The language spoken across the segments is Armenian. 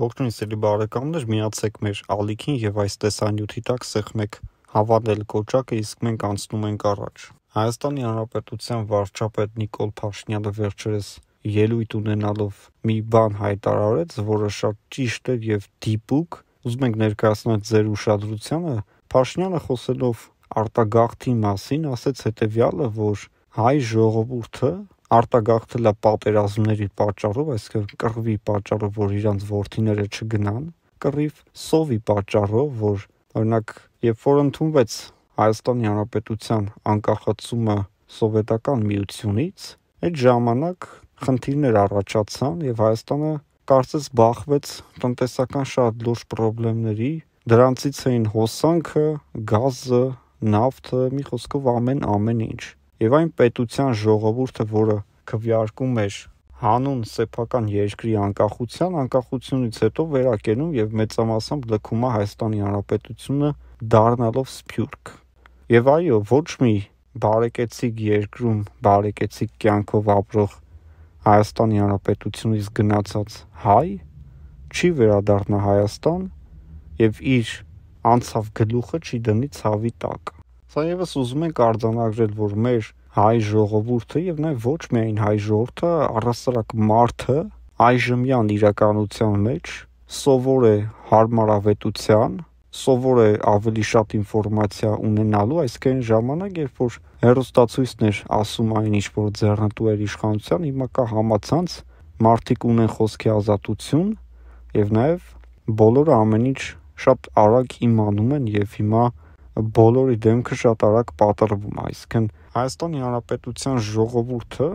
Ողջույն սիրելի բարեկամներ, միացեք մեր ալիքին եւ այս տեսանյութի տակ սեղմեք հավանել կոճակը, իսկ մենք անցնում ենք առաջ։ Հայաստանի Հանրապետության վարչապետ Նիկոլ Փաշինյանը վերջերս ելույթ ունենալով մի բան հայտարարեց, որը շատ ճիշտ էր եւ դիպուկ։ Ուզում ենք ներկայացնել ձեր ուշադրությանը։ Փաշինյանը խոսելով արտագաղթի մասին ասաց հետեւյալը, որ հայ ժողովուրդը արտագաղթելա պատերազմների պատճառով, այսինքն կռվի պատճառով, որ իրանց worth-իները չգնան, կռիվ սովի պատճառով, որ օրինակ երբ որ ընդունվեց Հայաստանի Հանրապետության անկախացումը սովետական միությունից, այդ ժամանակ խնդիրներ առաջացան եւ Հայաստանը կարծես բախվեց տնտեսական շատ լուրջ խնդիրների, դրանցից էին հոսանքը, գազը, նավթը, մի խոսքով ամեն ամեն ինչ եւ այն պետության ժողովուրդը, որը քվյարկում էր հանուն սեփական երկրի անկախության, անկախությունից հետո վերակերնում եւ մեծամասամբ լքում է Հայաստանի Հանրապետությունը դառնալով սփյուռք։ Եվ այո, ոչ մի բարեկեցիկ երկրում, բարեկեցիկ կյանքով ապրող Հայաստանի Հանրապետությունից գնացած հայ չի վերադառնա Հայաստան եւ իր անցավ գլուխը չի դնի ցավի տակ։ Սա եւս ուզում ենք արձանագրել, որ մեր հայ ժողովուրդը եւ նաեւ ոչ միայն հայ ժողովուրդը, առասարակ մարդը այժմյան իրականության մեջ սովոր է հարմարավետության, սովոր է ավելի շատ ինֆորմացիա ունենալու, այսինքն ժամանակ, երբ որ հերոստացույցներ ասում այն ինչ որ ձեռնտու էր իշխանության, հիմա կա համացանց, մարդիկ ունեն խոսքի ազատություն եւ նաեւ բոլորը ամեն ինչ շատ արագ իմանում են եւ հիմա բոլորի դեմքը շատ արագ պատրվում է այսինքն Հայաստանի Հանրապետության ժողովուրդը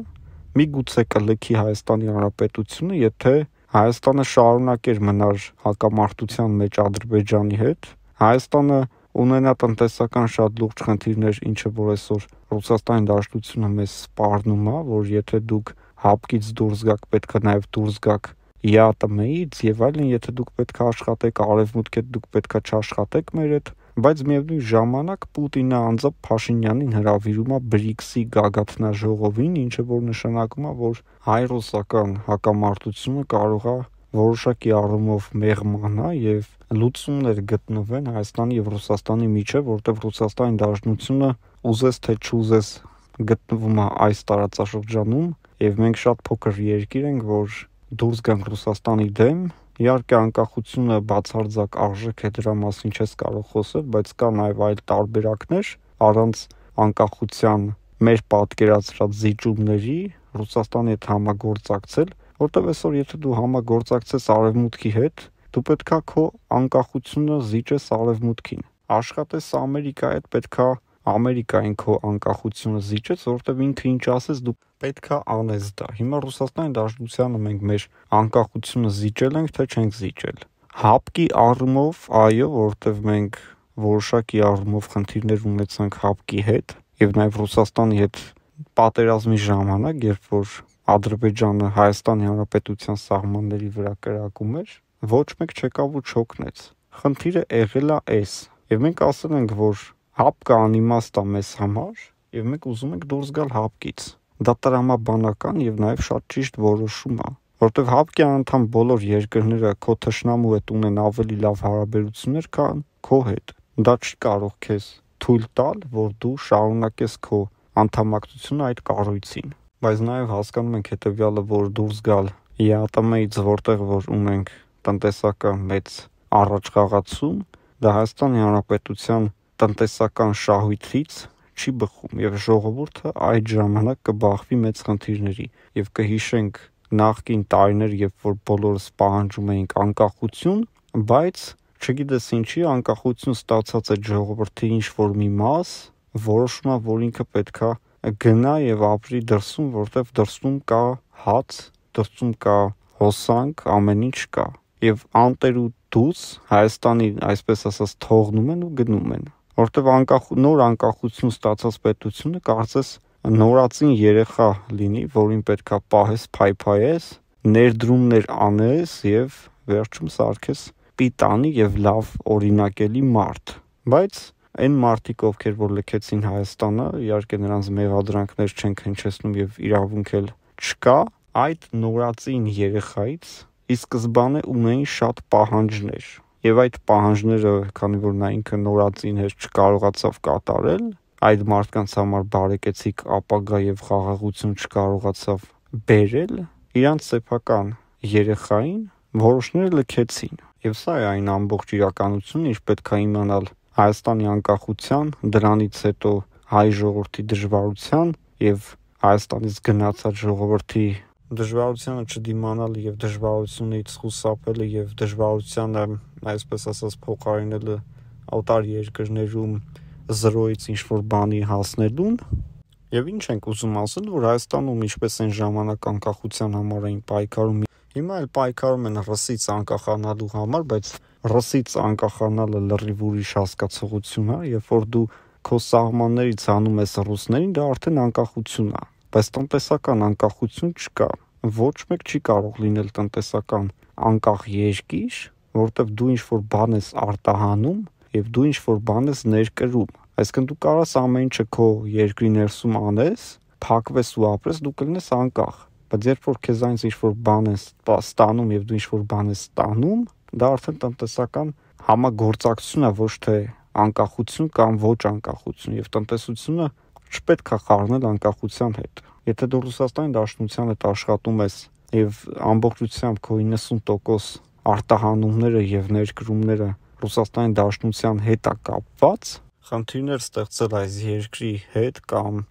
միգուցե կլքի Հայաստանի Հանրապետությունը եթե Հայաստանը շարունակեր մնար հակամարտության մեջ Ադրբեջանի հետ Հայաստանը ունենա տնտեսական շատ լուրջ խնդիրներ, ինչը որ այսօր Ռուսաստանի դաշտությունը մեզ սպառնում է, որ եթե դուք հապկից դուրս գաք, պետք է նաև դուրս գաք ԵԱՏՄ-ից եւ այլն, եթե դուք պետք է աշխատեք արևմուտքից, դուք պետք է չաշխատեք մեր հետ բայց միևնույն ժամանակ Պուտինը անձամբ Փաշինյանին հրավիրում է BRICS-ի գագաթնաժողովին, ինչը որ նշանակում է, որ հայ-ռուսական հակամարտությունը կարող է որոշակի առումով մեղմանա եւ լուծումներ գտնվեն Հայաստանի եւ Ռուսաստանի միջեւ, որտեղ Ռուսաստանի դաշնությունը ուզես թե չուզես գտնվում է այս տարածաշրջանում եւ մենք շատ փոքր երկիր ենք, որ դուրս գանք Ռուսաստանի դեմ Իհարկե անկախությունը բացարձակ արժեք է դրա մասին չես կարող խոսել, բայց կա նաև այլ տարբերակներ առանց անկախության մեր պատկերացրած զիջումների Ռուսաստանի հետ համագործակցել, որտեղ այսօր եթե դու համագործակցես արևմուտքի հետ, դու պետքա քո անկախությունը զիջես արևմուտքին։ Աշխատես Ամերիկայի հետ, պետքա Ամերիկային քո անկախությունը զիջեց, որովհետև ինքը ինչ ասես դու պետքա անես դա։ Հիմա Ռուսաստանի Դաշնությանը մենք մեր անկախությունը զիջել ենք, թե չենք զիջել։ Հապկի առումով, այո, որովհետև մենք որոշակի առումով խնդիրներ ունեցանք Հապկի հետ եւ նաեւ Ռուսաստանի հետ պատերազմի ժամանակ, երբ որ Ադրբեջանը Հայաստանի Հանրապետության սահմանների վրա կրակում էր, ոչ մեկ չեկավ ու չոկնեց։ Խնդիրը եղել է այս։ Եվ մենք ասել ենք, որ հապկը անիմաստ է մեզ համար եւ մենք ուզում ենք դուրս գալ հապկից։ Դա տրամաբանական եւ նաեւ շատ ճիշտ որոշում է, որտեղ հապկի անդամ բոլոր երկրները քո թշնամու հետ ունեն ավելի լավ հարաբերություններ, քան քո հետ։ Դա չի կարող քեզ թույլ տալ, որ դու շարունակես քո անդամակցությունը այդ կառույցին։ Բայց նաեւ հասկանում ենք հետեւյալը, որ դուրս գալ ԵԱՏՄ-ից, որտեղ որ ունենք տնտեսական մեծ առաջխաղացում, դա Հայաստանի Հանրապետության տնտեսական շահույթից չի բխում եւ ժողովուրդը այդ ժամանակ կբախվի մեծ խնդիրների եւ կհիշենք նախկին տարիներ, երբ որ բոլորս պահանջում էինք անկախություն, բայց չգիտես ինչի անկախություն ստացած այդ ժողովրդի ինչ որ մի մաս որոշում է, որ ինքը պետքա գնա եւ ապրի դրսում, որտեվ դրսում կա հաց, դրսում կա հոսանք, ամեն ինչ կա։ Եվ անտերու դուս Հայաստանի, այսպես ասած, թողնում են ու գնում են որովհետև անկախ նոր անկախություն ստացած պետությունը կարծես նորածին երեխա լինի, որին պետքա պահես, փայփայես, ներդրումներ անես եւ վերջում սարքես պիտանի եւ լավ օրինակելի մարդ։ Բայց այն մարդիկ, ովքեր որ լքեցին Հայաստանը, իհարկե նրանց մեղադրանքներ չեն քնչեցնում եւ իրավունք էլ չկա, այդ նորածին երեխայից ի սկզբանե ունեին շատ պահանջներ եւ այդ պահանջները, քանի որ նա ինքը նորածին հեշտ չկարողացավ կատարել, այդ մարդկանց համար բարեկեցիկ ապագա եւ խաղաղություն չկարողացավ բերել, իրանց սեփական երեխային որոշները լքեցին։ Եվ սա է այն ամբողջ իրականությունը, ինչ պետք է իմանալ Հայաստանի անկախության, դրանից հետո հայ ժողովրդի դժվարության եւ Հայաստանից գնացած ժողովրդի դժվարությանը չդիմանալը եւ դժվարությունից խուսափելը եւ դժվարությանը այսպես ասած փոխարինելը օտար երկրներում զրոյից ինչ որ բանի հասնելուն եւ ինչ ենք ուզում ասել որ Հայաստանում ինչպես այն ժամանակ անկախության համար էին պայքարում հիմա էլ պայքարում են ռուսից անկախանալու համար բայց ռուսից անկախանալը լրիվ ուրիշ հասկացողություն է երբ որ դու քո սահմաններից անում ես ռուսներին դա արդեն անկախություն է բայց տնտեսական անկախություն չկա։ Ոչ մեկ չի կարող լինել տնտեսական անկախ երկիր, որտեվ դու ինչ որ բան ես արտահանում եւ դու ինչ որ բան ես ներկրում։ Այսինքն դու կարաս ամեն ինչը քո երկրի ներսում անես, փակվես ու ապրես, դու կլինես անկախ։ Բայց երբ որ քեզանից ինչ որ բան ես ստանում եւ դու ինչ որ բան ես ստանում, դա արդեն տնտեսական համագործակցություն է, ոչ թե անկախություն կամ ոչ անկախություն եւ տնտեսությունը չպետք է խառնել անկախության հետ։ Եթե դու Ռուսաստանի Դաշնության հետ աշխատում ես եւ ամբողջությամբ քո 90% արտահանումները եւ ներկրումները Ռուսաստանի Դաշնության հետ է կապված, խնդիրներ ստեղծել այս երկրի հետ կամ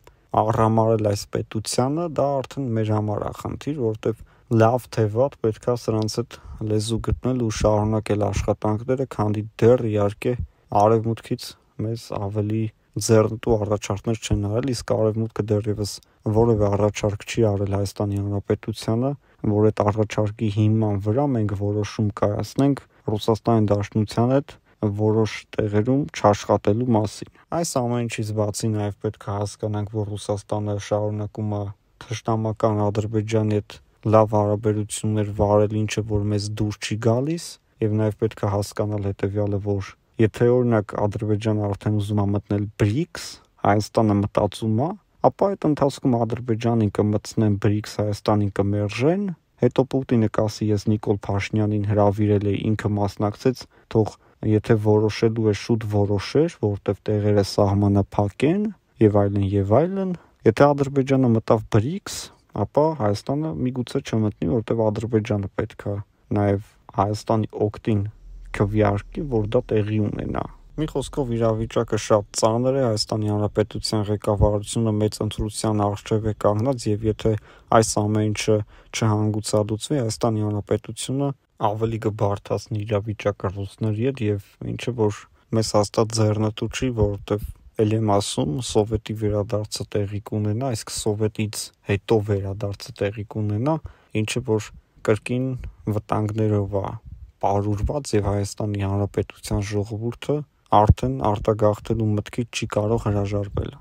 առամարել այս պետությանը, դա արդեն մեր համար է խնդիր, որտեղ լավ թե վատ պետքա սրանց հետ լեզու գտնել ու շարունակել աշխատանքները, քանի դեռ իհարկե արևմուտքից մեզ ավելի ձեռնտու առաջարկներ չեն արել, իսկ արևմուտքը դեռևս որևէ առաջարկ չի արել Հայաստանի Հանրապետությանը, որ այդ առաջարկի հիման վրա մենք որոշում կայացնենք Ռուսաստանի Դաշնության հետ որոշ տեղերում չաշխատելու մասին։ Այս ամենից բացի նաև պետք է հասկանանք, որ Ռուսաստանը շարունակում է թշնամական Ադրբեջանի հետ լավ հարաբերություններ վարել, ինչը որ մեզ դուր չի գալիս, եւ նաեւ պետք է հասկանալ հետեւյալը, որ Եթե օրինակ Ադրբեջանը արդեն ուզում է մտնել BRICS, Հայաստանը մտածում է, ապա այդ ընթացքում Ադրբեջանին կմտցնեն BRICS Հայաստանին կմերժեն, հետո Պուտինը կասի ես Նիկոլ Փաշինյանին հրավիրել էի, ինքը մասնակցեց, թող եթե որոշելու է շուտ որոշեր, որտեվ տեղերը սահմանափակեն եւ այլն եւ այլն։ Եթե Ադրբեջանը մտավ BRICS, ապա Հայաստանը միգուցե չմտնի, որտեվ Ադրբեջանը պետք է նաեւ Հայաստանի օկտին քվեարկի, որ դա տեղի ունենա։ Մի խոսքով իրավիճակը շատ ծանր է, Հայաստանի Հանրապետության ղեկավարությունը մեծ ընտրության արժեվ է կանգնած եւ եթե այս ամեն ինչը չհանգուցալուծվի, Հայաստանի Հանրապետությունը ավելի կբարձրացնի իրավիճակը ռուսների հետ եւ ինչը որ մեզ հաստատ ձեռնտու չի, որովհետեւ էլ եմ ասում, սովետի վերադարձը տեղի կունենա, իսկ սովետից հետո վերադարձը տեղի կունենա, ինչը որ կրկին վտանգներով է պարուրված եւ Հայաստանի Հանրապետության ժողովուրդը արդեն արտագաղթելու մտքից չի կարող հրաժարվել։